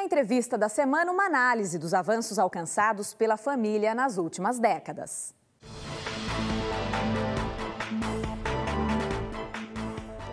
Na entrevista da semana, uma análise dos avanços alcançados pela família nas últimas décadas.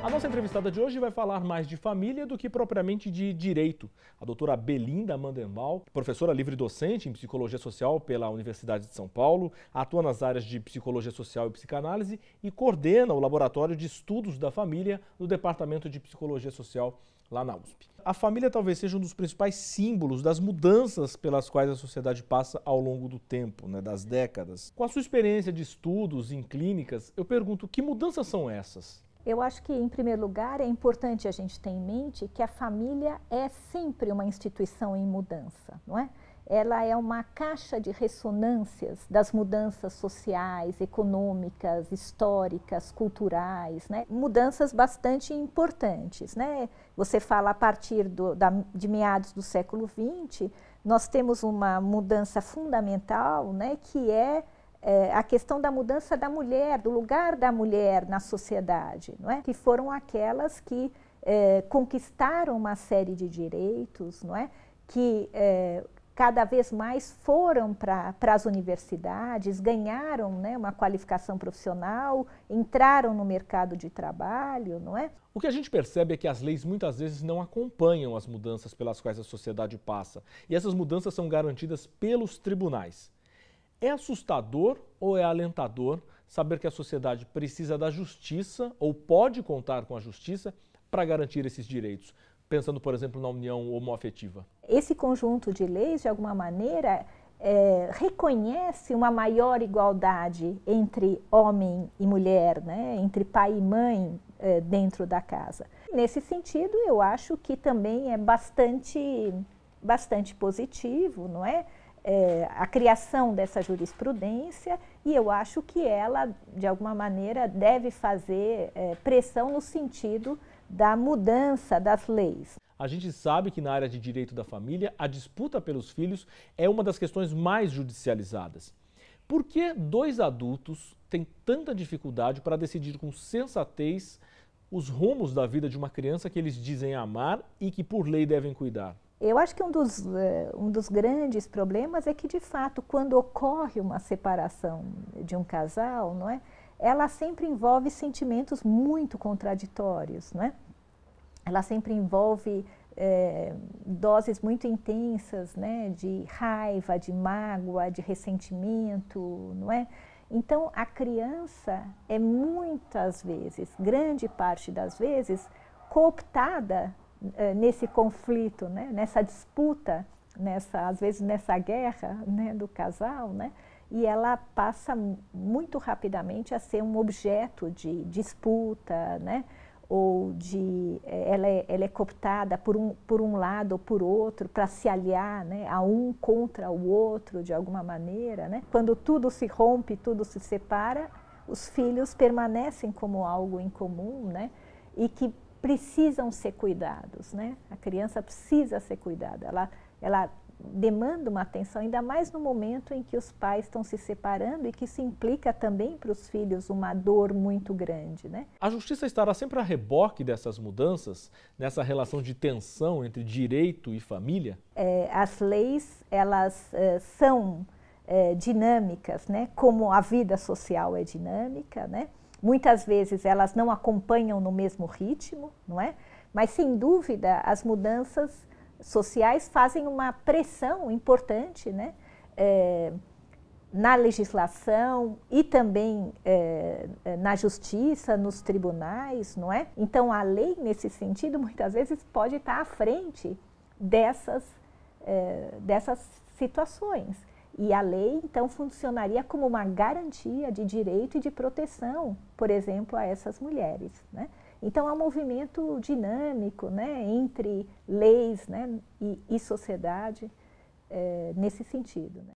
A nossa entrevistada de hoje vai falar mais de família do que propriamente de direito. A doutora Belinda Mandenbal, professora livre-docente em psicologia social pela Universidade de São Paulo, atua nas áreas de psicologia social e psicanálise e coordena o Laboratório de Estudos da Família no Departamento de Psicologia Social lá na USP. A família talvez seja um dos principais símbolos das mudanças pelas quais a sociedade passa ao longo do tempo, né, das décadas. Com a sua experiência de estudos em clínicas, eu pergunto que mudanças são essas? Eu acho que, em primeiro lugar, é importante a gente ter em mente que a família é sempre uma instituição em mudança, não é? Ela é uma caixa de ressonâncias das mudanças sociais, econômicas, históricas, culturais, né? Mudanças bastante importantes, né? Você fala a partir do, da, de meados do século XX, nós temos uma mudança fundamental, né? Que é é, a questão da mudança da mulher, do lugar da mulher na sociedade, não é? que foram aquelas que é, conquistaram uma série de direitos, não é? que é, cada vez mais foram para as universidades, ganharam né, uma qualificação profissional, entraram no mercado de trabalho, não é? O que a gente percebe é que as leis muitas vezes não acompanham as mudanças pelas quais a sociedade passa, e essas mudanças são garantidas pelos tribunais. É assustador ou é alentador saber que a sociedade precisa da justiça ou pode contar com a justiça para garantir esses direitos? Pensando, por exemplo, na união homoafetiva. Esse conjunto de leis, de alguma maneira, é, reconhece uma maior igualdade entre homem e mulher, né? entre pai e mãe é, dentro da casa. Nesse sentido, eu acho que também é bastante, bastante positivo, não é? é, a criação dessa jurisprudência e eu acho que ela, de alguma maneira, deve fazer é, pressão no sentido da mudança das leis. A gente sabe que na área de direito da família, a disputa pelos filhos é uma das questões mais judicializadas. Por que dois adultos têm tanta dificuldade para decidir com sensatez os rumos da vida de uma criança que eles dizem amar e que por lei devem cuidar? Eu acho que um dos, eh, um dos grandes problemas é que, de fato, quando ocorre uma separação de um casal, não é? ela sempre envolve sentimentos muito contraditórios, é? ela sempre envolve é, doses muito intensas né? de raiva, de mágoa, de ressentimento, não é? Então, a criança é muitas vezes, grande parte das vezes, cooptada eh, nesse conflito, né? nessa disputa, nessa, às vezes nessa guerra né? do casal, né? e ela passa muito rapidamente a ser um objeto de disputa, né? ou de eh, ela é, ela é cooptada por um, por um lado ou por outro para se aliar né, a um contra o outro de alguma maneira. Né? Quando tudo se rompe, tudo se separa, os filhos permanecem como algo em comum né? e que precisam ser cuidados, né? A criança precisa ser cuidada, ela, ela demanda uma atenção, ainda mais no momento em que os pais estão se separando e que isso implica também para os filhos uma dor muito grande, né? A justiça estará sempre a reboque dessas mudanças, nessa relação de tensão entre direito e família? É, as leis, elas é, são é, dinâmicas, né? Como a vida social é dinâmica, né? Muitas vezes elas não acompanham no mesmo ritmo, não é? Mas sem dúvida as mudanças sociais fazem uma pressão importante, né? É, na legislação e também é, na justiça, nos tribunais, não é? Então a lei nesse sentido muitas vezes pode estar à frente dessas é, dessas situações. E a lei, então, funcionaria como uma garantia de direito e de proteção, por exemplo, a essas mulheres. Né? Então, há um movimento dinâmico né, entre leis né, e, e, sociedade é, nesse sentido. Né?